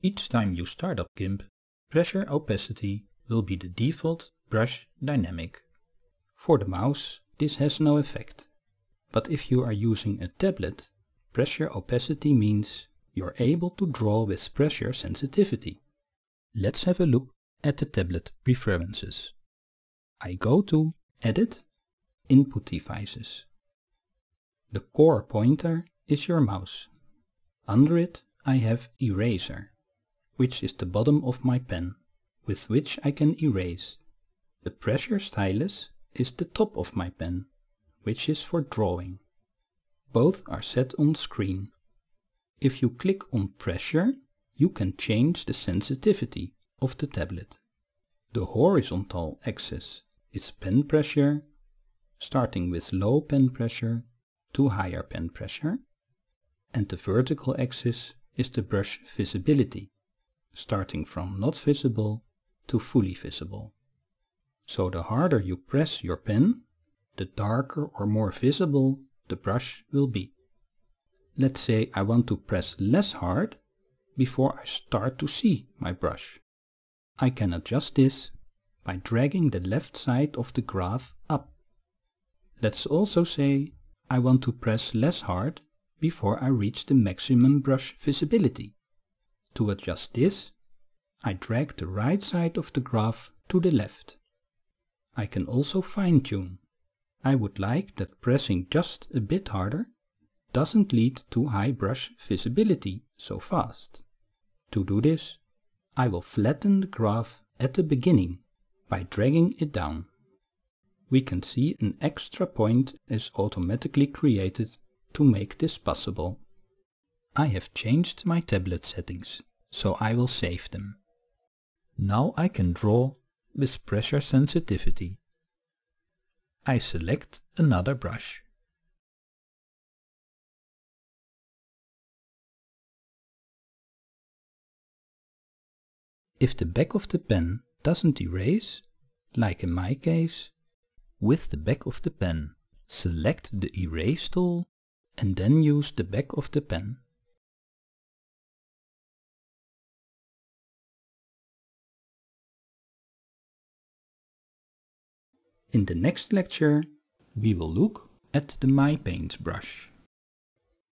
Each time you start up GIMP, pressure opacity will be the default brush dynamic. For the mouse, this has no effect. But if you are using a tablet, pressure opacity means you're able to draw with pressure sensitivity. Let's have a look at the tablet preferences. I go to Edit, Input Devices. The core pointer is your mouse. Under it I have Eraser which is the bottom of my pen, with which I can erase. The pressure stylus is the top of my pen, which is for drawing. Both are set on screen. If you click on pressure, you can change the sensitivity of the tablet. The horizontal axis is pen pressure, starting with low pen pressure to higher pen pressure, and the vertical axis is the brush visibility starting from not visible to fully visible. So the harder you press your pen, the darker or more visible the brush will be. Let's say I want to press less hard before I start to see my brush. I can adjust this by dragging the left side of the graph up. Let's also say I want to press less hard before I reach the maximum brush visibility. To adjust this, I drag the right side of the graph to the left. I can also fine tune. I would like that pressing just a bit harder doesn't lead to high brush visibility so fast. To do this, I will flatten the graph at the beginning by dragging it down. We can see an extra point is automatically created to make this possible. I have changed my tablet settings so I will save them. Now I can draw with pressure sensitivity. I select another brush. If the back of the pen doesn't erase, like in my case, with the back of the pen select the erase tool and then use the back of the pen. In the next lecture, we will look at the MyPaint brush.